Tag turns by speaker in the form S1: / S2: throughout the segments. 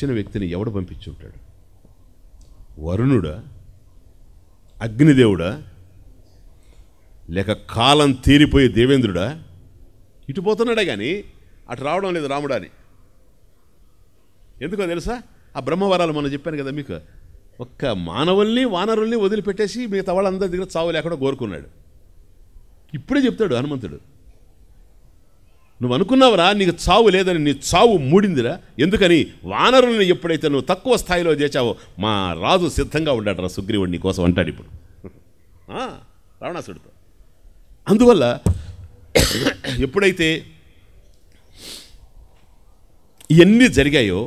S1: వచ్చిన వ్యక్తిని ఎవడు ఉంటాడు వరుణుడా అగ్నిదేవుడా లేక కాలం తీరిపోయి దేవేంద్రుడా ఇటు పోతున్నాడే కానీ అటు రావడం లేదు రాముడా అని ఎందుకో తెలుసా ఆ బ్రహ్మవరాలు మనం చెప్పాను కదా మీకు ఒక్క మానవుల్ని వానరుల్ని వదిలిపెట్టేసి మిగతా వాళ్ళందరి దగ్గర చావు లేకుండా కోరుకున్నాడు ఇప్పుడే చెప్తాడు హనుమంతుడు నువ్వు అనుకున్నావురా నీకు చావు లేదని నీ చావు మూడిందిరా ఎందుకని వానరుల్ని ఎప్పుడైతే నువ్వు తక్కువ స్థాయిలో చేశావో మా రాజు సిద్ధంగా ఉన్నాడు రా సుగ్రీవుడు నీ కోసం అంటాడు ఇప్పుడు రావణాసుడితో అందువల్ల ఎప్పుడైతే ఇవన్నీ జరిగాయో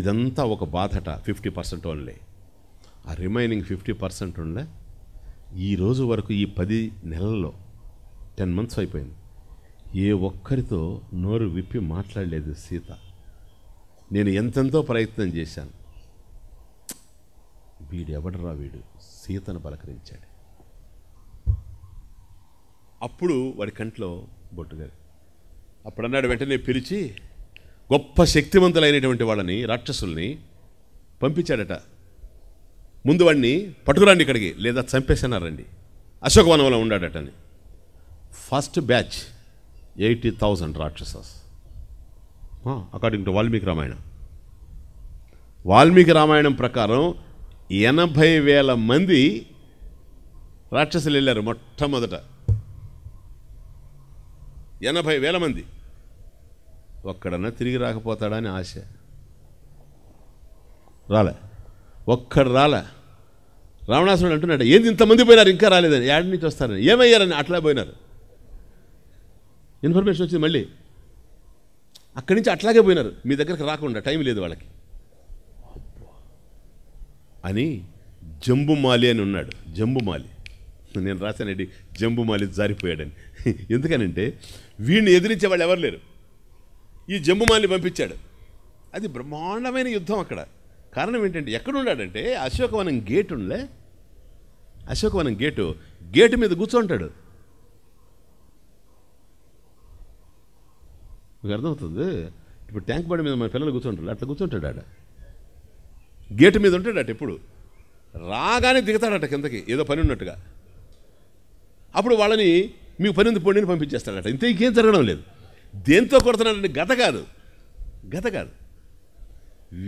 S1: ఇదంతా ఒక బాధట ఫిఫ్టీ పర్సెంట్ ఓన్లే ఆ రిమైనింగ్ ఫిఫ్టీ పర్సెంట్ ఉండే ఈరోజు వరకు ఈ పది నెలల్లో టెన్ మంత్స్ అయిపోయింది ఏ ఒక్కరితో నోరు విప్పి మాట్లాడలేదు సీత నేను ఎంతెంతో ప్రయత్నం చేశాను వీడు ఎవడరా వీడు సీతను పలకరించాడు అప్పుడు వాడి కంట్లో బొట్టుగారు అప్పుడు అన్నాడు వెంటనే పిలిచి గొప్ప శక్తివంతులైనటువంటి వాళ్ళని రాక్షసుల్ని పంపించాడట ముందు వాడిని పట్టుకురండి ఇక్కడికి లేదా చంపేసినారండి అశోకవనంలో ఉన్నాడటని first batch eighty thousand rakshasas according to Valmiki Ramayanam Valmiki Ramayanam ప్రకారం ఎనభై వేల మంది రాక్షసులు వెళ్ళారు మొట్టమొదట ఎనభై వేల మంది ఒక్కడన్నా తిరిగి అని ఆశ రాలే ఒక్కడు రాలే రావణాసురుడు అంటున్నాడు ఏంది ఇంతమంది పోయినారు ఇంకా రాలేదని యాడ్ నుంచి వస్తారని ఏమయ్యారని అట్లా పోయినారు ఇన్ఫర్మేషన్ వచ్చింది మళ్ళీ అక్కడి నుంచి అట్లాగే పోయినారు మీ దగ్గరకు రాకుండా టైం లేదు వాళ్ళకి అని జంబుమాలి అని ఉన్నాడు జంబుమాలి నేను రాశానండి జంబుమాలి జారిపోయాడని ఎందుకనంటే వీడిని ఎదిరించే వాళ్ళు ఎవరు లేరు ఈ జంబుమాలి పంపించాడు అది బ్రహ్మాండమైన యుద్ధం అక్కడ కారణం ఏంటంటే ఎక్కడున్నాడంటే అశోకవనం గేట్ ఉండలే అశోకవనం గేటు గేటు మీద కూర్చోంటాడు మీకు అర్థమవుతుంది ఇప్పుడు ట్యాంక్ బండి మీద మన పిల్లలు కూర్చుంటారు అట్లా కూర్చుంటాడు ఆడ గేటు మీద అట ఎప్పుడు రాగానే దిగుతాడట కిందకి ఏదో పని ఉన్నట్టుగా అప్పుడు వాళ్ళని మీకు పని ఉంది పొండిని పంపించేస్తాడట ఇంత ఇంకేం జరగడం లేదు దేంతో కొడుతున్నాడంటే గత కాదు గత కాదు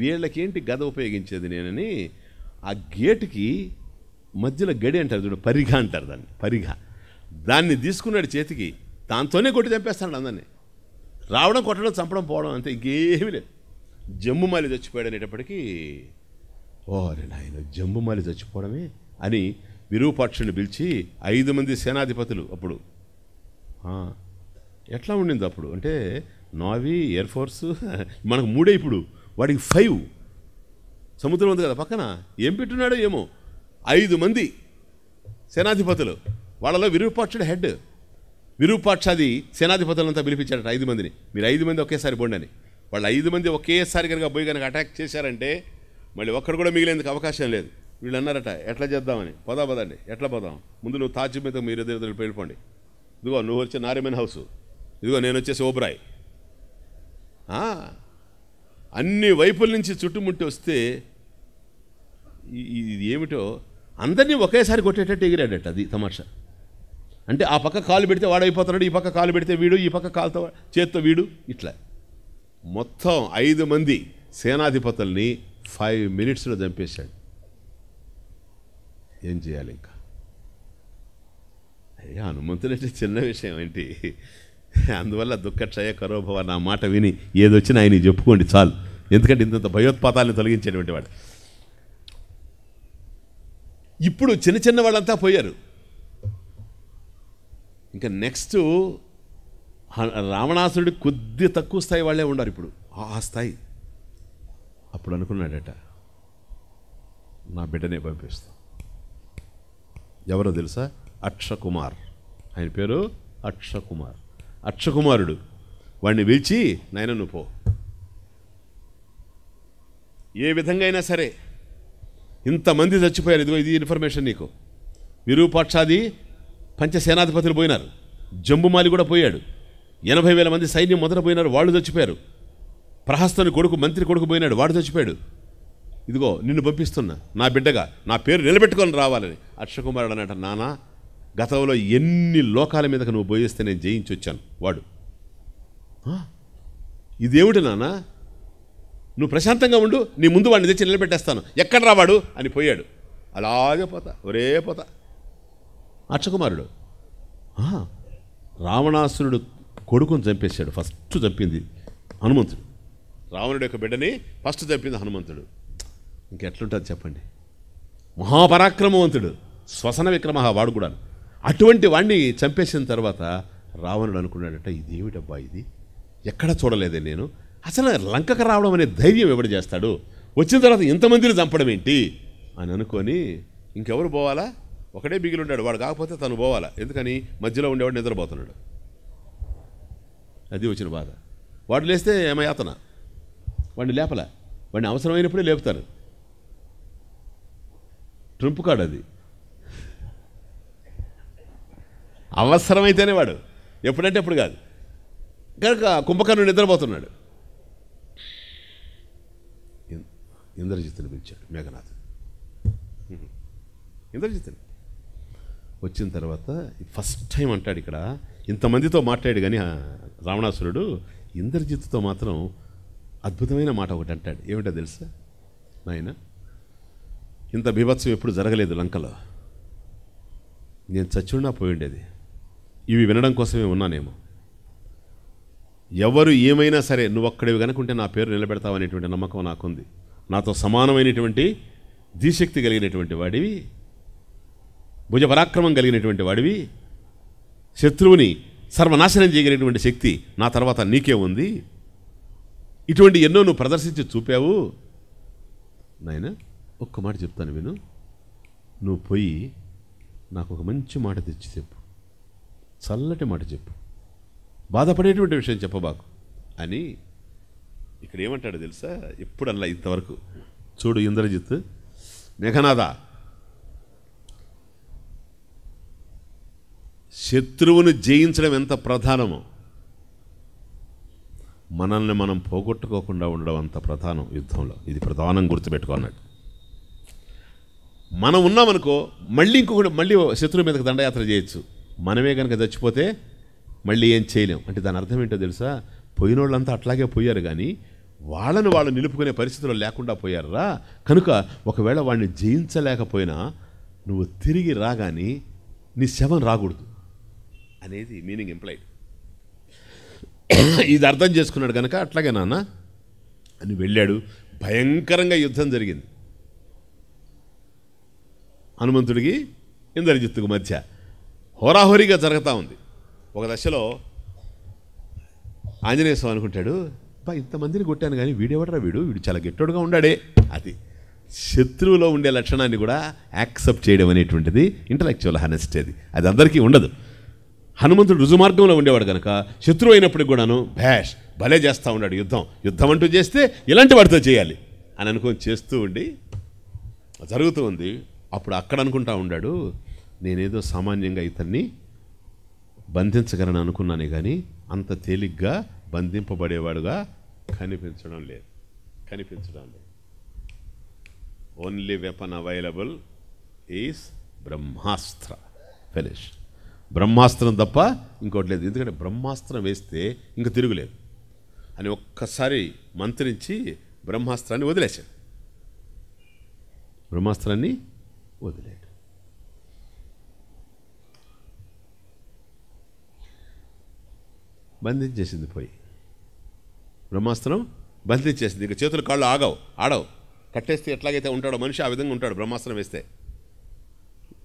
S1: వీళ్ళకేంటి గద ఉపయోగించేది నేనని ఆ గేటుకి మధ్యలో గడి అంటారు చూడు పరిఘ అంటారు దాన్ని పరిఘ దాన్ని తీసుకున్నాడు చేతికి దాంతోనే కొట్టి చంపేస్తాడు అందరినీ రావడం కొట్టడం చంపడం పోవడం అంతే ఇంకేమీ లేదు జమ్ము మాలి చచ్చిపోయాడు అనేటప్పటికీ ఓరే నాయన జమ్ము మాలి చచ్చిపోవడమే అని విరూపాక్షుని పిలిచి ఐదు మంది సేనాధిపతులు అప్పుడు ఎట్లా ఉండింది అప్పుడు అంటే నావీ ఎయిర్ ఫోర్స్ మనకు మూడే ఇప్పుడు వాడికి ఫైవ్ సముద్రం ఉంది కదా పక్కన ఏం పెట్టున్నాడో ఏమో ఐదు మంది సేనాధిపతులు వాళ్ళలో విరూపాక్షుడు హెడ్ విరూపాక్షాది సేనాధిపతులంతా పిలిపించాడట ఐదు మందిని మీరు ఐదు మంది ఒకేసారి పోండి వాళ్ళు ఐదు మంది ఒకేసారి కనుక పోయి కనుక అటాక్ చేశారంటే మళ్ళీ ఒక్కడు కూడా మిగిలేందుకు అవకాశం లేదు వీళ్ళు అన్నారట ఎట్లా చేద్దామని పదా పదండి ఎట్లా పోదాం ముందు నువ్వు తాజు మీద మీరు ఎదురు ఎదురు వెళ్ళిపోండి ఇదిగో నువ్వు వచ్చే నారిమన్ హౌస్ ఇదిగో నేను వచ్చేసి ఓబ్రాయ్ అన్ని వైపుల నుంచి చుట్టుముట్టి వస్తే ఇది ఏమిటో అందరినీ ఒకేసారి కొట్టేటట్టు ఎగిరాడట అది తమాషా అంటే ఆ పక్క కాలు పెడితే వాడైపోతున్నాడు ఈ పక్క కాలు పెడితే వీడు ఈ పక్క కాలుతో చేత్తో వీడు ఇట్లా మొత్తం ఐదు మంది సేనాధిపతుల్ని ఫైవ్ మినిట్స్లో చంపేశాడు ఏం చేయాలి ఇంకా అయ్యా హనుమంతుడు అంటే చిన్న విషయం ఏంటి అందువల్ల దుఃఖక్షయ కరోభవ నా మాట విని ఏదొచ్చినా ఆయన చెప్పుకోండి చాలు ఎందుకంటే ఇంతంత భయోత్పాతాలను తొలగించేటువంటి వాడు ఇప్పుడు చిన్న చిన్న వాళ్ళంతా పోయారు ఇంకా నెక్స్ట్ రావణాసురుడు కొద్ది తక్కువ స్థాయి వాళ్ళే ఉండారు ఇప్పుడు ఆ స్థాయి అప్పుడు అనుకున్నాడట నా బిడ్డనే పంపిస్తా ఎవరో తెలుసా అక్షకుమార్ ఆయన పేరు అక్షకుమార్ అక్షకుమారుడు వాడిని పిలిచి నాయన నువ్వు పో ఏ విధంగా అయినా సరే ఇంతమంది చచ్చిపోయారు ఇదిగో ఇది ఇన్ఫర్మేషన్ నీకు విరూపాక్షాది పంచసేనాధిపతులు పోయినారు జంబుమాలి కూడా పోయాడు ఎనభై వేల మంది సైన్యం మొదట పోయినారు వాళ్ళు చచ్చిపోయారు ప్రహస్తని కొడుకు మంత్రి కొడుకు పోయినాడు వాడు చచ్చిపోయాడు ఇదిగో నిన్ను పంపిస్తున్నా నా బిడ్డగా నా పేరు నిలబెట్టుకొని రావాలని అక్షకుమారుడు అన్నట నానా గతంలో ఎన్ని లోకాల మీదకు నువ్వు పోయేస్తే నేను జయించి వచ్చాను వాడు ఇదేమిటి నానా నువ్వు ప్రశాంతంగా ఉండు నీ ముందు వాడిని తెచ్చి నిలబెట్టేస్తాను ఎక్కడ రావాడు అని పోయాడు అలాగే పోతా ఒరే పోతా అక్షకుమారుడు రావణాసురుడు కొడుకుని చంపేశాడు ఫస్ట్ చంపింది హనుమంతుడు రావణుడు యొక్క బిడ్డని ఫస్ట్ చంపింది హనుమంతుడు ఇంకెట్లుంటుంది చెప్పండి మహాపరాక్రమవంతుడు శ్వసన విక్రమ వాడు కూడా అటువంటి వాణ్ణి చంపేసిన తర్వాత రావణుడు అనుకున్నాడట ఇదేమిటబ్బా ఇది ఎక్కడ చూడలేదే నేను అసలు లంకకు రావడం అనే ధైర్యం ఎవడు చేస్తాడు వచ్చిన తర్వాత ఇంతమందిని చంపడం ఏంటి అని అనుకొని ఇంకెవరు పోవాలా ఒకడే బిగిలి ఉన్నాడు వాడు కాకపోతే తను పోవాలా ఎందుకని మధ్యలో ఉండేవాడు నిద్రపోతున్నాడు అది వచ్చిన బాధ వాడు లేస్తే ఏమయాతన వాడిని లేపలా వాడిని అవసరమైనప్పుడే లేపుతారు ట్రంప్ కాడు అది అవసరమైతేనే వాడు ఎప్పుడంటే ఎప్పుడు కాదు కనుక కుంభకర్ణుడు నిద్రపోతున్నాడు ఇంద్రజిత్తుని పిలిచాడు మేఘనాథ్ ఇంద్రజిత్తుని వచ్చిన తర్వాత ఫస్ట్ టైం అంటాడు ఇక్కడ ఇంతమందితో మాట్లాడు కానీ రావణాసురుడు ఇంద్రజిత్తుతో మాత్రం అద్భుతమైన మాట ఒకటి అంటాడు ఏమిటో తెలుసా నాయన ఇంత బీభత్సం ఎప్పుడు జరగలేదు లంకలో నేను చచ్చున్నా పోయి ఉండేది ఇవి వినడం కోసమే ఉన్నానేమో ఎవరు ఏమైనా సరే నువ్వు అక్కడివి కనుకుంటే నా పేరు నిలబెడతావు అనేటువంటి నమ్మకం నాకుంది నాతో సమానమైనటువంటి ధీశక్తి కలిగినటువంటి వాడివి పరాక్రమం కలిగినటువంటి వాడివి శత్రువుని సర్వనాశనం చేయగలిగినటువంటి శక్తి నా తర్వాత నీకే ఉంది ఇటువంటి ఎన్నో నువ్వు ప్రదర్శించి చూపావు నాయన ఒక్క మాట చెప్తాను విను నువ్వు పోయి నాకు ఒక మంచి మాట తెచ్చి చెప్పు చల్లటి మాట చెప్పు బాధపడేటువంటి విషయం చెప్పబాకు అని ఇక్కడ ఏమంటాడు తెలుసా ఎప్పుడల్లా ఇంతవరకు చూడు ఇంద్రజిత్ మేఘనాథ శత్రువును జయించడం ఎంత ప్రధానమో మనల్ని మనం పోగొట్టుకోకుండా ఉండడం అంత ప్రధానం యుద్ధంలో ఇది ప్రధానం గుర్తుపెట్టుకున్నాడు మనం ఉన్నామనుకో మళ్ళీ ఇంకొకటి మళ్ళీ శత్రువు మీదకి దండయాత్ర చేయొచ్చు మనమే కనుక చచ్చిపోతే మళ్ళీ ఏం చేయలేం అంటే దాని అర్థం ఏంటో తెలుసా పోయిన వాళ్ళంతా అట్లాగే పోయారు కానీ వాళ్ళని వాళ్ళు నిలుపుకునే పరిస్థితుల్లో లేకుండా పోయారా కనుక ఒకవేళ వాడిని జయించలేకపోయినా నువ్వు తిరిగి రాగాని నీ శవం రాకూడదు అనేది మీనింగ్ ఎంప్లాయిడ్ ఇది అర్థం చేసుకున్నాడు కనుక అట్లాగే నాన్న అని వెళ్ళాడు భయంకరంగా యుద్ధం జరిగింది హనుమంతుడికి ఇంద్రజిత్తుకు మధ్య హోరాహోరీగా జరుగుతూ ఉంది ఒక దశలో ఆంజనేయ స్వామి అనుకుంటాడు బా ఇంతమందిని కొట్టాను కానీ వీడేవడరా వీడు వీడు చాలా గెట్టోడుగా ఉండాడే అది శత్రువులో ఉండే లక్షణాన్ని కూడా యాక్సెప్ట్ చేయడం అనేటువంటిది ఇంటలెక్చువల్ హనెస్ట్ అది అది అందరికీ ఉండదు హనుమంతుడు రుజుమార్గంలో ఉండేవాడు కనుక శత్రువు అయినప్పుడు కూడాను భ్యాష్ భలే చేస్తూ ఉన్నాడు యుద్ధం యుద్ధం అంటూ చేస్తే ఇలాంటి వాడితో చేయాలి అని అనుకొని చేస్తూ ఉండి జరుగుతూ ఉంది అప్పుడు అక్కడ అనుకుంటా ఉండాడు నేనేదో సామాన్యంగా ఇతన్ని బంధించగలను అనుకున్నానే కానీ అంత తేలిగ్గా బంధింపబడేవాడుగా కనిపించడం లేదు కనిపించడం లేదు only weapon available is Brahmastra finish Brahmastram తప్ప ఇంకోటి లేదు ఎందుకంటే బ్రహ్మాస్త్రం వేస్తే ఇంక తిరుగులేదు అని ఒక్కసారి మంత్రించి బ్రహ్మాస్త్రాన్ని వదిలేశాడు బ్రహ్మాస్త్రాన్ని వదిలేడు బంధించేసింది పోయి బ్రహ్మాస్త్రం బంధించేసింది ఇంకా చేతులు కాళ్ళు ఆగవు ఆడవు కట్టేస్తే ఎట్లాగైతే ఉంటాడో మనిషి ఆ విధంగా ఉంటాడు బ్రహ్మాస్త్రం వేస్తే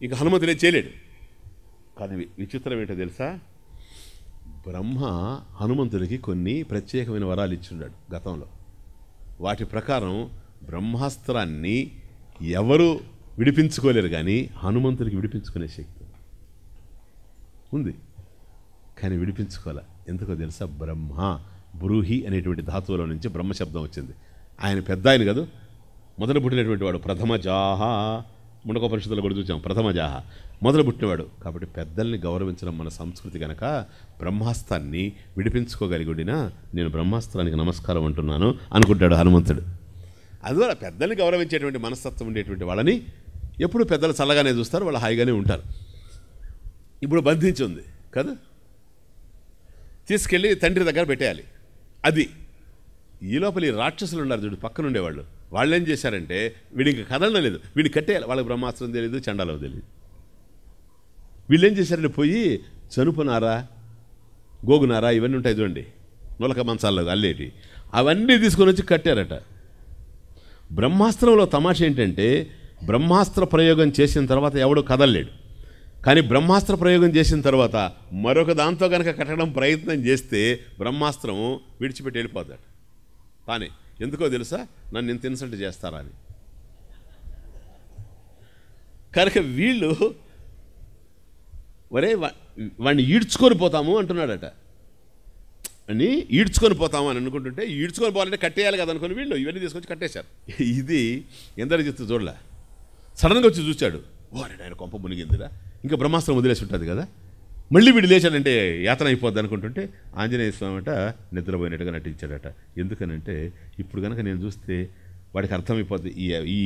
S1: ఇక హనుమతులే చేయలేడు కానీ విచిత్రం ఏంటో తెలుసా బ్రహ్మ హనుమంతుడికి కొన్ని ప్రత్యేకమైన వరాలు ఇచ్చున్నాడు గతంలో వాటి ప్రకారం బ్రహ్మాస్త్రాన్ని ఎవరు విడిపించుకోలేరు కానీ హనుమంతుడికి విడిపించుకునే శక్తి ఉంది కానీ విడిపించుకోలే ఎందుకో తెలుసా బ్రహ్మ బ్రూహి అనేటువంటి ధాతువుల నుంచి బ్రహ్మశబ్దం వచ్చింది ఆయన పెద్ద ఆయన కాదు మొదలు పుట్టినటువంటి వాడు ప్రథమ జాహ ముండకోపనిషత్తులో కూడా చూసాం జాహ మొదలు పుట్టినవాడు కాబట్టి పెద్దల్ని గౌరవించడం మన సంస్కృతి కనుక బ్రహ్మాస్త్రాన్ని విడిపించుకోగలిగిన నేను బ్రహ్మాస్త్రానికి నమస్కారం అంటున్నాను అనుకుంటాడు హనుమంతుడు అందువల్ల పెద్దల్ని గౌరవించేటువంటి మనస్తత్వం ఉండేటువంటి వాళ్ళని ఎప్పుడు పెద్దలు చల్లగానే చూస్తారు వాళ్ళు హాయిగానే ఉంటారు ఇప్పుడు బంధించి ఉంది కదా తీసుకెళ్ళి తండ్రి దగ్గర పెట్టేయాలి అది ఈ లోపలి ఈ రాక్షసులు ఉన్నారు చూడు పక్కనుండేవాళ్ళు వాళ్ళు ఏం చేశారంటే వీడికి కదలడం లేదు వీడిని కట్టేయాలి వాళ్ళకి బ్రహ్మాస్త్రం తెలియదు చండాలో తెలియదు వీళ్ళు ఏం చేశారంటే పోయి చనుపునారా గోగునారా ఇవన్నీ ఉంటాయి చూడండి నొలక మంచాల్లో అల్లేటి అవన్నీ తీసుకొని వచ్చి కట్టారట బ్రహ్మాస్త్రంలో తమాష ఏంటంటే బ్రహ్మాస్త్ర ప్రయోగం చేసిన తర్వాత ఎవడు కదలలేడు కానీ బ్రహ్మాస్త్ర ప్రయోగం చేసిన తర్వాత మరొక దాంతో కనుక కట్టడం ప్రయత్నం చేస్తే బ్రహ్మాస్త్రం విడిచిపెట్టి వెళ్ళిపోతాడు తానే ఎందుకో తెలుసా నన్ను ఇంత ఇన్సల్ట్ చేస్తారని కనుక వీళ్ళు వరే వాడిని ఈడ్చుకొని పోతాము అంటున్నాడట అని ఈడ్చుకొని పోతాము అని అనుకుంటుంటే ఈడ్చుకొని పోవాలంటే కట్టేయాలి కదా అనుకుని వీళ్ళు ఇవన్నీ తీసుకొచ్చి కట్టేశారు ఇది ఎందరికి చెప్తే చూడలే సడన్గా వచ్చి చూశాడు ఓరే ఆయన కొంప మునిగిందిరా ఇంకా బ్రహ్మాస్త్రం వదిలేసి ఉంటుంది కదా మళ్ళీ వీడు లేచాడంటే యాతన అయిపోద్ది అనుకుంటుంటే ఆంజనేయ స్వామి అట నిద్రపోయినట్టుగా నటించాడట ఎందుకనంటే ఇప్పుడు కనుక నేను చూస్తే వాడికి అర్థమైపోద్ది ఈ ఈ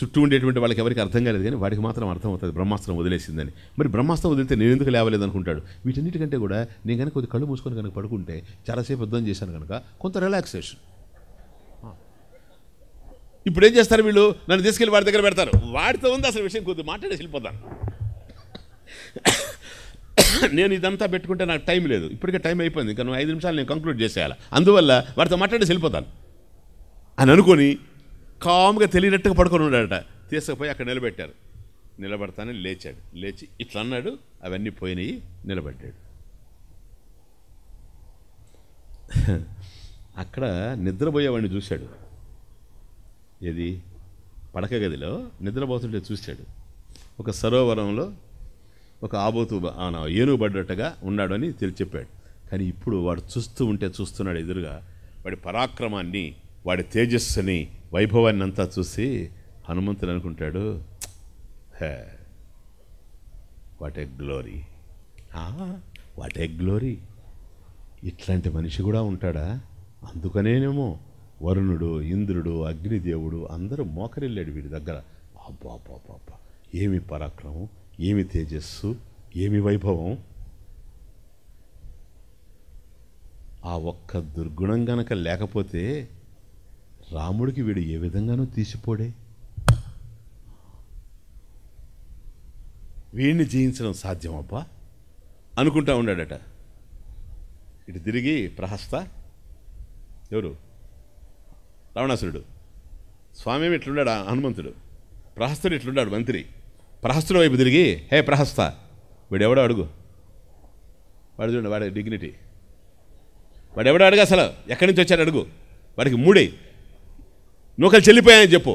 S1: చుట్టూ ఉండేటువంటి వాళ్ళకి ఎవరికి అర్థం కాలేదు కానీ వాడికి మాత్రం అర్థమవుతుంది బ్రహ్మాస్త్రం వదిలేసిందని మరి బ్రహ్మాస్త్రం వదిలితే నేను ఎందుకు లేవలేదు అనుకుంటాడు వీటన్నిటికంటే కూడా నేను కనుక కొద్దిగా కళ్ళు మూసుకొని కనుక పడుకుంటే చాలాసేపు అర్థం చేశాను కనుక కొంత రిలాక్సేషన్ ఇప్పుడు ఏం చేస్తారు వీళ్ళు నన్ను తీసుకెళ్ళి వాడి దగ్గర పెడతారు వాడితో ఉంది అసలు విషయం కొద్దిగా మాట్లాడేసి వెళ్ళిపోతాను నేను ఇదంతా పెట్టుకుంటే నాకు టైం లేదు ఇప్పటికే టైం అయిపోయింది ఇంకా నువ్వు ఐదు నిమిషాలు నేను కంక్లూడ్ చేసేయాలి అందువల్ల వారితో మాట్లాడి వెళ్ళిపోతాను అని అనుకొని కామ్గా తెలియనట్టుగా పడుకొని ఉన్నాడట తీసుకుపోయి అక్కడ నిలబెట్టారు నిలబడతానే లేచాడు లేచి ఇట్లా అన్నాడు అవన్నీ పోయినాయి నిలబడ్డాడు అక్కడ నిద్రపోయేవాడిని చూశాడు ఏది పడక గదిలో నిద్రపోతుంటే చూశాడు ఒక సరోవరంలో ఒక ఆబోతు ఏనుగు పడ్డట్టుగా ఉన్నాడు అని తెలిసి చెప్పాడు కానీ ఇప్పుడు వాడు చూస్తూ ఉంటే చూస్తున్నాడు ఎదురుగా వాడి పరాక్రమాన్ని వాడి తేజస్సుని వైభవాన్ని అంతా చూసి హనుమంతుడు అనుకుంటాడు hey what a glory what a glory ఇట్లాంటి మనిషి కూడా ఉంటాడా అందుకనేనేమో వరుణుడు ఇంద్రుడు అగ్నిదేవుడు అందరూ మోకరిల్లాడు వీడి దగ్గర అబ్బా అబ్బా అబ్బా ఏమి పరాక్రమం ఏమి తేజస్సు ఏమి వైభవం ఆ ఒక్క దుర్గుణం గనక లేకపోతే రాముడికి వీడు ఏ విధంగానూ తీసిపోడే వీడిని జయించడం అబ్బా అనుకుంటా ఉన్నాడట ఇటు తిరిగి ప్రహస్త ఎవరు రావణాసురుడు స్వామి ఎట్లున్నాడు హనుమంతుడు ప్రహస్తుడు ఇట్లున్నాడు మంత్రి ప్రహస్తుల వైపు తిరిగి హే ప్రహస్త వీడెవడో అడుగు వాడు చూడండి వాడి డిగ్నిటీ వాడు ఎవడో అడుగు అసలు ఎక్కడి నుంచి వచ్చాడు అడుగు వాడికి మూడే నూకలు చెల్లిపోయాయని చెప్పు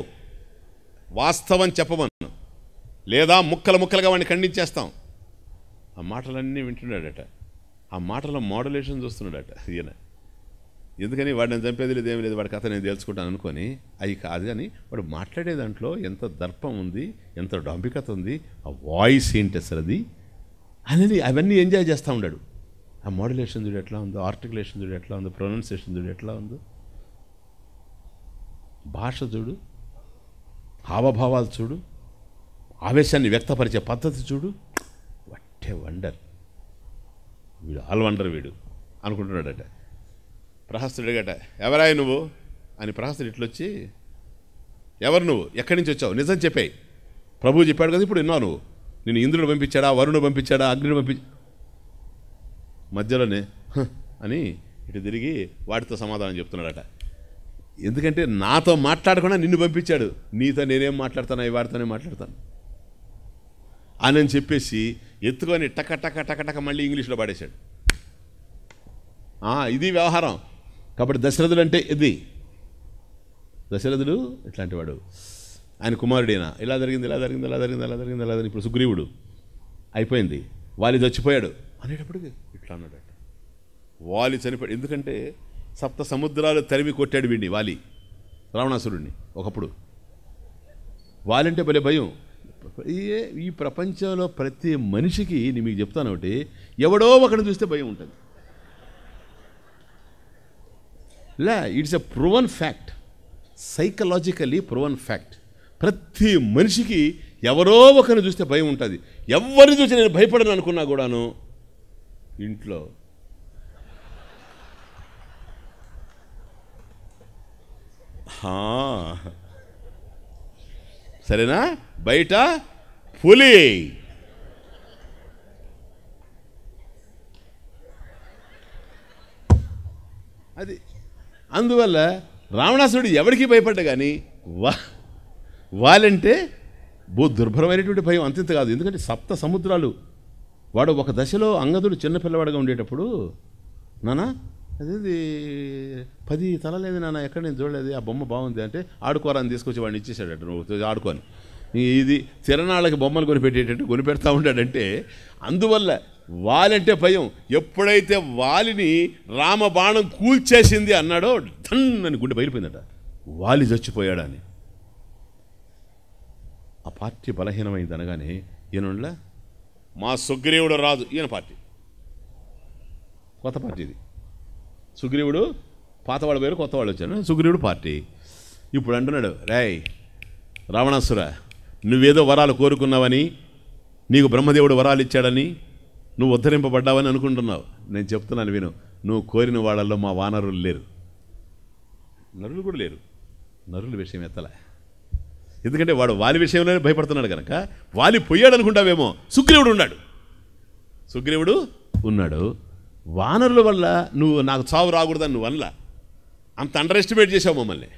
S1: వాస్తవం చెప్పమను లేదా ముక్కలు ముక్కలుగా వాడిని ఖండించేస్తాం ఆ మాటలన్నీ వింటున్నాడట ఆ మాటల మోడలేషన్ చూస్తున్నాడట ఈయన ఎందుకని వాడు నేను చంపేది లేదు ఏమీ లేదు వాడి కథ నేను తెలుసుకుంటాను అనుకొని అవి కాదు కానీ వాడు మాట్లాడే దాంట్లో ఎంత దర్పం ఉంది ఎంత డాంబికత ఉంది ఆ వాయిస్ ఏంటి అసలు అది అనేది అవన్నీ ఎంజాయ్ చేస్తూ ఉన్నాడు ఆ మోడ్యులేషన్ చూడు ఎట్లా ఉందో ఆర్టికులేషన్ చూడు ఎట్లా ఉందో ప్రొనౌన్సియేషన్ చూడు ఎట్లా ఉందో భాష చూడు హావభావాలు చూడు ఆవేశాన్ని వ్యక్తపరిచే పద్ధతి చూడు వట్టే వండర్ వీడు ఆల్ వండర్ వీడు అనుకుంటున్నాడట ప్రహస్తుడు గట ఎవరాయి నువ్వు అని ప్రహస్తుడు ఇట్లొచ్చి ఎవరు నువ్వు ఎక్కడి నుంచి వచ్చావు నిజం చెప్పాయి ప్రభువు చెప్పాడు కదా ఇప్పుడు విన్నావు నువ్వు నేను ఇంద్రుడు పంపించాడా వరుణుడు పంపించాడా అగ్నిని పంపి మధ్యలోనే అని ఇటు తిరిగి వాటితో సమాధానం చెప్తున్నాడట ఎందుకంటే నాతో మాట్లాడకుండా నిన్ను పంపించాడు నీతో నేనేం మాట్లాడతాను అవి వాడితోనే మాట్లాడతాను అని చెప్పేసి ఎత్తుకొని టక టక టక టక మళ్ళీ ఇంగ్లీష్లో పాడేశాడు ఇది వ్యవహారం కాబట్టి దశరథుడు అంటే ఇది దశరథుడు ఇట్లాంటి వాడు ఆయన కుమారుడైనా ఇలా జరిగింది ఇలా జరిగింది ఇలా జరిగింది ఇలా జరిగింది ఇలా జరిగింది ఇప్పుడు సుగ్రీవుడు అయిపోయింది వాలి చచ్చిపోయాడు అనేటప్పటికి ఇట్లా అన్నాడు వాలి చనిపోయాడు ఎందుకంటే సప్త సముద్రాలు తరిమి కొట్టాడు వీడిని వాలి రావణాసురుడిని ఒకప్పుడు అంటే భలే భయం ఈ ప్రపంచంలో ప్రతి మనిషికి నేను మీకు చెప్తాను ఒకటి ఎవడో ఒకరిని చూస్తే భయం ఉంటుంది లే it's a proven fact psychologically proven fact ప్రతి మనిషికి ఎవరో ఒకరిని చూస్తే భయం ఉంటుంది ఎవరిని చూసి నేను భయపడను అనుకున్నా కూడాను ఇంట్లో సరేనా బయట పులి అది అందువల్ల రావణాసుడు ఎవరికి భయపడ్డ కానీ వా వాలంటే బో దుర్భరమైనటువంటి భయం అంతింత కాదు ఎందుకంటే సప్త సముద్రాలు వాడు ఒక దశలో అంగదుడు చిన్నపిల్లవాడుగా ఉండేటప్పుడు నానా అదేది పది తలలేదు నాన్న ఎక్కడ నేను చూడలేదు ఆ బొమ్మ బాగుంది అంటే ఆడుకోరాని తీసుకొచ్చి వాడిని ఇచ్చేసాడట నువ్వు ఆడుకోని ఇది తిరణాళ్ళకి బొమ్మలు కొనిపెట్టేటట్టు కొనిపెడతా ఉంటాడంటే అందువల్ల వాలంటే భయం ఎప్పుడైతే వాలిని రామబాణం కూల్చేసింది అన్నాడో ధన్ అని గుండె బయలుపోయిందట వాలి చచ్చిపోయాడని ఆ పార్టీ బలహీనమైంది అనగానే ఈయనలా మా సుగ్రీవుడు రాజు ఈయన పార్టీ కొత్త పార్టీ ఇది సుగ్రీవుడు పాతవాడు పేరు వాళ్ళు వచ్చారు సుగ్రీవుడు పార్టీ ఇప్పుడు అంటున్నాడు రాయ్ రావణాసుర నువ్వేదో వరాలు కోరుకున్నావని నీకు బ్రహ్మదేవుడు వరాలు ఇచ్చాడని నువ్వు ఉద్ధరింపబడ్డావని అనుకుంటున్నావు నేను చెప్తున్నాను విను నువ్వు కోరిన వాళ్ళల్లో మా వానరులు లేరు నరులు కూడా లేరు నరుల విషయం ఎత్తలే ఎందుకంటే వాడు వాలి విషయంలోనే భయపడుతున్నాడు కనుక వాలి పోయాడు అనుకుంటావేమో సుగ్రీవుడు ఉన్నాడు సుగ్రీవుడు ఉన్నాడు వానరుల వల్ల నువ్వు నాకు చావు రాకూడదని నువ్వు వల్ల అంత అండర్ ఎస్టిమేట్ చేసావు మమ్మల్ని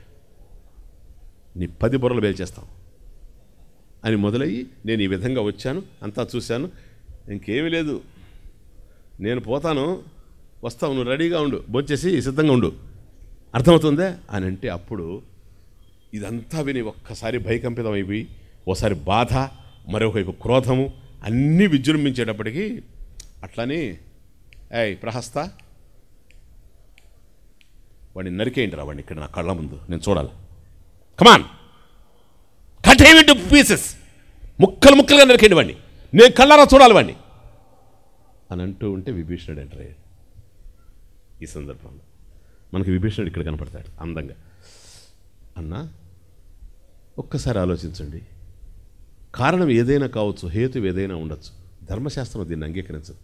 S1: నీ పది బుర్రలు వేల్చేస్తాం అని మొదలయ్యి నేను ఈ విధంగా వచ్చాను అంతా చూశాను ఇంకేమీ లేదు నేను పోతాను వస్తావు నువ్వు రెడీగా ఉండు బొచ్చేసి సిద్ధంగా ఉండు అర్థమవుతుందే అని అంటే అప్పుడు ఇదంతా విని ఒక్కసారి భయకంపితం అయిపోయి ఒకసారి బాధ మరొకవైపు క్రోధము అన్నీ విజృంభించేటప్పటికీ అట్లని ఏయ్ ప్రహస్త వాడిని నరికేయండి రా వాడిని ఇక్కడ నా కళ్ళ ముందు నేను చూడాలి కమాన్ కట్ పీసెస్ ముక్కలు ముక్కలుగా నరికేయండి వాడిని నేను కళ్ళారా చూడాలి వాడిని అని అంటూ ఉంటే విభీషణుడు ఎంటర్ అయ్యాడు ఈ సందర్భంలో మనకి విభీషణుడు ఇక్కడ కనపడతాడు అందంగా అన్నా ఒక్కసారి ఆలోచించండి కారణం ఏదైనా కావచ్చు హేతు ఏదైనా ఉండొచ్చు ధర్మశాస్త్రం దీన్ని అంగీకరించదు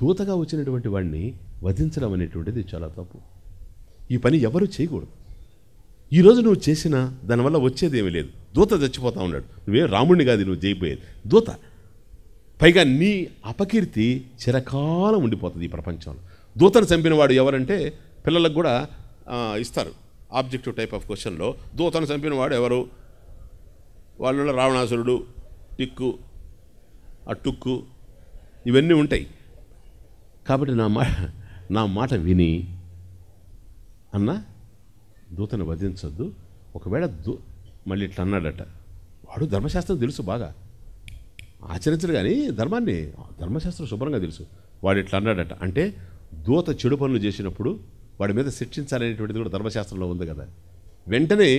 S1: దూతగా వచ్చినటువంటి వాడిని వధించడం అనేటువంటిది చాలా తప్పు ఈ పని ఎవరు చేయకూడదు ఈరోజు నువ్వు చేసినా దానివల్ల వచ్చేది ఏమీ లేదు దూత చచ్చిపోతా ఉన్నాడు నువ్వే రాముడిని కాదు నువ్వు జయిపోయేది దూత పైగా నీ అపకీర్తి చిరకాలం ఉండిపోతుంది ఈ ప్రపంచంలో దూతను చంపినవాడు ఎవరంటే పిల్లలకు కూడా ఇస్తారు ఆబ్జెక్టివ్ టైప్ ఆఫ్ క్వశ్చన్లో దూతను చంపినవాడు ఎవరు వాళ్ళ రావణాసురుడు టిక్కు అట్టుక్కు ఇవన్నీ ఉంటాయి కాబట్టి నా మా నా మాట విని అన్న దూతను వధించద్దు ఒకవేళ దూ మళ్ళీ ఇట్లా అన్నాడట వాడు ధర్మశాస్త్రం తెలుసు బాగా ఆచరించరు కానీ ధర్మాన్ని ధర్మశాస్త్రం శుభ్రంగా తెలుసు వాడు ఇట్లా అన్నాడట అంటే దూత చెడు పనులు చేసినప్పుడు వాడి మీద శిక్షించాలనేటువంటిది కూడా ధర్మశాస్త్రంలో ఉంది కదా వెంటనే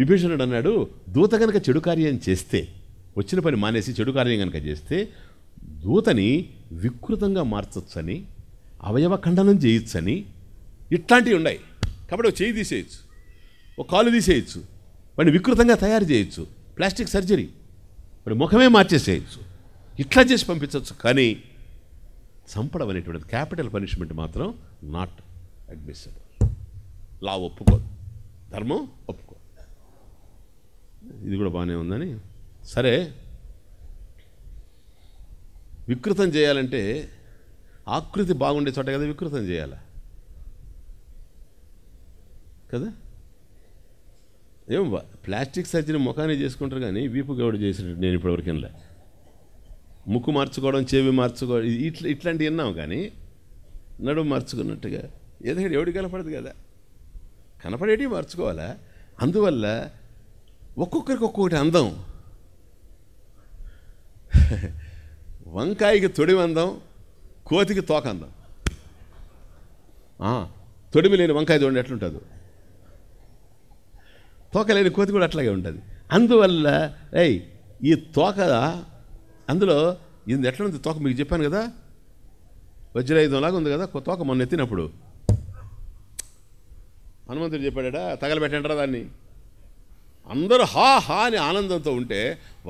S1: విభీషణుడు అన్నాడు దూత కనుక చెడు కార్యం చేస్తే వచ్చిన పని మానేసి చెడు కార్యం కనుక చేస్తే దూతని వికృతంగా మార్చొచ్చని అవయవ ఖండనం చేయొచ్చని ఇట్లాంటివి ఉన్నాయి కాబట్టి ఒక చేయి తీసేయచ్చు ఒక కాలు తీసేయచ్చు వాడిని వికృతంగా తయారు చేయొచ్చు ప్లాస్టిక్ సర్జరీ మరి ముఖమే మార్చేసేయచ్చు ఇట్లా చేసి పంపించవచ్చు కానీ చంపడం క్యాపిటల్ పనిష్మెంట్ మాత్రం నాట్ అడ్మిసిబుల్ లా ఒప్పుకోదు ధర్మం ఒప్పుకో ఇది కూడా బాగానే ఉందని సరే వికృతం చేయాలంటే ఆకృతి బాగుండే చోట కదా వికృతం చేయాలా కదా ఏం ప్లాస్టిక్ సర్జరీ ముఖాన్ని చేసుకుంటారు కానీ వీపు గౌడ చేసినట్టు నేను ఇప్పటివరకు ముక్కు మార్చుకోవడం చెవి మార్చుకోవడం ఇట్లా ఇట్లాంటివి విన్నాం కానీ నడుము మార్చుకున్నట్టుగా ఏదైనా ఎవడికి కనపడదు కదా కనపడేటివి మార్చుకోవాలా అందువల్ల ఒక్కొక్కరికి ఒక్కొక్కటి అందం వంకాయకి అందం కోతికి తోకందం తొడిమి లేని వంకాయ చూడండి ఎట్లుంటుందో తోక లేని కోతి కూడా అట్లాగే ఉంటుంది అందువల్ల ఏయ్ ఈ తోక అందులో ఇది ఎట్లా ఉంది తోక మీకు చెప్పాను కదా వజ్రాయుధంలాగా ఉంది కదా తోక మొన్న ఎత్తినప్పుడు హనుమంతుడు చెప్పాడా తగలబెట్టంటారా దాన్ని అందరూ హా హా అని ఆనందంతో ఉంటే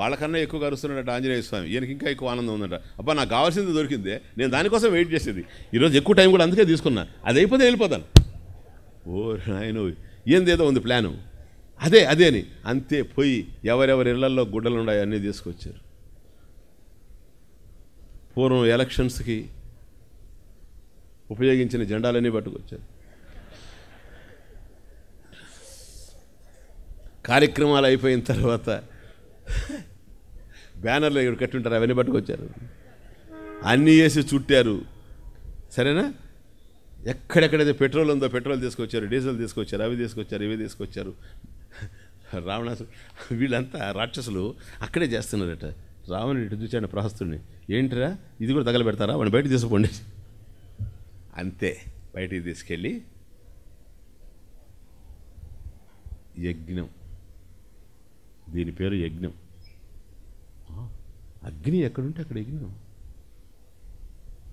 S1: వాళ్ళకన్నా ఎక్కువ కరుస్తున్నాడట ఆంజనేయ స్వామి ఈయనకి ఇంకా ఎక్కువ ఆనందం ఉందట అబ్బా నాకు కావాల్సింది దొరికింది నేను దానికోసం వెయిట్ చేసేది ఈరోజు ఎక్కువ టైం కూడా అందుకే తీసుకున్నా అది అయిపోతే వెళ్ళిపోతాను ఓ నాయన ఏందేదో ఉంది ప్లాను అదే అదే అని అంతే పోయి ఎవరెవరి ఇళ్లలో గుడ్డలు ఉన్నాయో అన్నీ తీసుకొచ్చారు పూర్వం ఎలక్షన్స్కి ఉపయోగించిన జెండాలన్నీ పట్టుకొచ్చారు కార్యక్రమాలు అయిపోయిన తర్వాత బ్యానర్లు ఇక్కడ కట్టుంటారు అవన్నీ పట్టుకొచ్చారు అన్నీ వేసి చుట్టారు సరేనా ఎక్కడెక్కడైతే పెట్రోల్ ఉందో పెట్రోల్ తీసుకొచ్చారు డీజిల్ తీసుకొచ్చారు అవి తీసుకొచ్చారు ఇవి తీసుకొచ్చారు రావణాసు వీళ్ళంతా రాక్షసులు అక్కడే చేస్తున్నారట రావణుడు ఇటు చూశాడు ప్రహస్తుడిని ఏంటిరా ఇది కూడా తగలబెడతారా వాడిని బయటకు తీసుకోండి అంతే బయటికి తీసుకెళ్ళి యజ్ఞం దీని పేరు యజ్ఞం అగ్ని ఎక్కడుంటే అక్కడ యజ్ఞం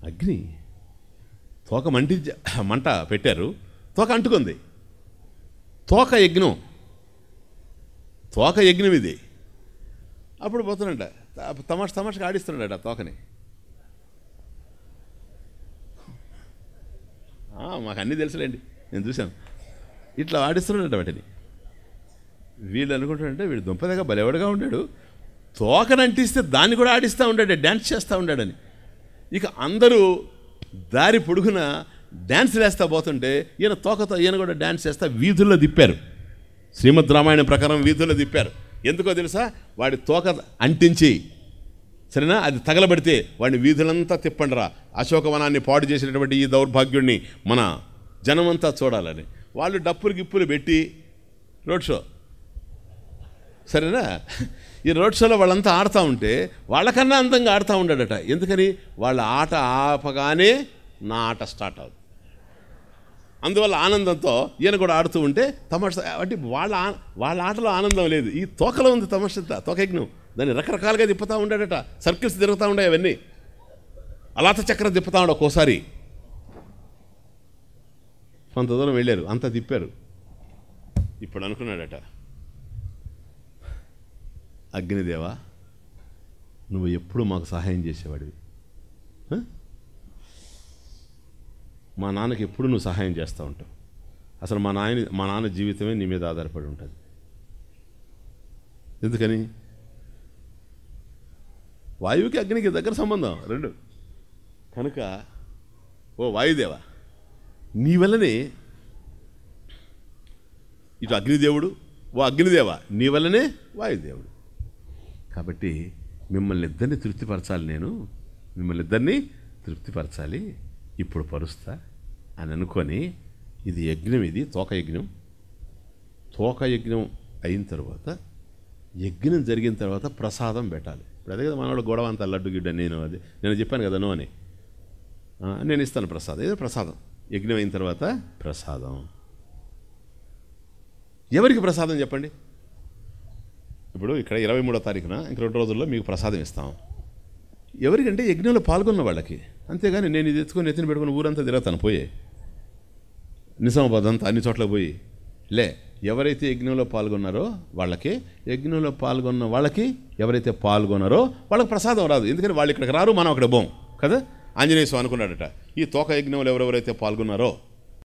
S1: అగ్ని తోక మంటి మంట పెట్టారు తోక అంటుకుంది తోక యజ్ఞం తోక యజ్ఞం ఇది అప్పుడు పోతున్నాడ తమాష తమాషకి ఆడిస్తున్నాడు ఆ తోకని మాకు అన్నీ తెలుసులేండి నేను చూశాను ఇట్లా ఆడిస్తున్నాడట వాటిని వీళ్ళు అనుకుంటాడంటే వీడు దుంపదగా బలెవడగా ఉండాడు తోకను అంటిస్తే దాన్ని కూడా ఆడిస్తూ ఉండాడు డ్యాన్స్ చేస్తూ ఉండాడని ఇక అందరూ దారి పొడుగున డ్యాన్స్ వేస్తా పోతుంటే ఈయన తోకతో ఈయన కూడా డ్యాన్స్ చేస్తా వీధుల్లో దిప్పారు శ్రీమద్ రామాయణ ప్రకారం వీధుల్లో తిప్పారు ఎందుకో తెలుసా వాడి తోక అంటించి సరేనా అది తగలబడితే వాడిని వీధులంతా తిప్పండిరా అశోకవనాన్ని పాడు చేసినటువంటి ఈ దౌర్భాగ్యుడిని మన జనమంతా చూడాలని వాళ్ళు డప్పులు గిప్పులు పెట్టి రోడ్ షో సరేనా ఈ రోడ్ షోలో వాళ్ళంతా ఆడుతూ ఉంటే వాళ్ళకన్నా అందంగా ఆడుతూ ఉండాడట ఎందుకని వాళ్ళ ఆట ఆపగానే నా ఆట స్టార్ట్ అవుతుంది అందువల్ల ఆనందంతో ఈయన కూడా ఆడుతూ ఉంటే తమాషా అంటే వాళ్ళ వాళ్ళ ఆటలో ఆనందం లేదు ఈ తోకలో ఉంది తమాషంతా తోకయజ్ఞం దాన్ని రకరకాలుగా తిప్పుతూ ఉండాడట సర్కిల్స్ తిరుగుతూ ఉండే అవన్నీ అలాత చక్రం తిప్పుతూ ఉండే ఒక్కోసారి కొంత దూరం వెళ్ళారు అంతా తిప్పారు ఇప్పుడు అనుకున్నాడట అగ్నిదేవా నువ్వు ఎప్పుడు మాకు సహాయం చేసేవాడివి మా నాన్నకి ఎప్పుడు నువ్వు సహాయం చేస్తూ ఉంటావు అసలు మా నాయన మా నాన్న జీవితమే నీ మీద ఆధారపడి ఉంటుంది ఎందుకని వాయువుకి అగ్నికి దగ్గర సంబంధం రెండు కనుక ఓ వాయుదేవ నీ వల్లనే ఇటు అగ్నిదేవుడు ఓ అగ్నిదేవ నీ వల్లనే వాయుదేవుడు కాబట్టి మిమ్మల్ని ఇద్దరిని తృప్తిపరచాలి నేను మిమ్మల్ని ఇద్దరిని తృప్తిపరచాలి ఇప్పుడు పరుస్తా అని అనుకొని ఇది యజ్ఞం ఇది తోక యజ్ఞం తోక యజ్ఞం అయిన తర్వాత యజ్ఞం జరిగిన తర్వాత ప్రసాదం పెట్టాలి ఇప్పుడు అదే కదా మనవాడు గొడవ అంత లడ్డు గిడ్డ నేను అది నేను చెప్పాను కదా నువ్వు అని నేను ఇస్తాను ప్రసాదం ఏదో ప్రసాదం యజ్ఞం అయిన తర్వాత ప్రసాదం ఎవరికి ప్రసాదం చెప్పండి ఇప్పుడు ఇక్కడ ఇరవై మూడో తారీఖున ఇంక రెండు రోజుల్లో మీకు ప్రసాదం ఇస్తాం ఎవరికంటే యజ్ఞంలో పాల్గొన్న వాళ్ళకి అంతేగాని నేను ఇది తెచ్చుకొని ఎత్తిన పెట్టుకుని ఊరంతా తిరగతాను పోయే నిజామాబాద్ అంతా అన్ని చోట్ల పోయి లే ఎవరైతే యజ్ఞంలో పాల్గొన్నారో వాళ్ళకి యజ్ఞంలో పాల్గొన్న వాళ్ళకి ఎవరైతే పాల్గొన్నారో వాళ్ళకి ప్రసాదం రాదు ఎందుకంటే వాళ్ళు ఇక్కడికి రారు మనం అక్కడ బోం కదా ఆంజనేయ స్వామి అనుకున్నాడట ఈ తోక యజ్ఞంలో ఎవరెవరైతే పాల్గొన్నారో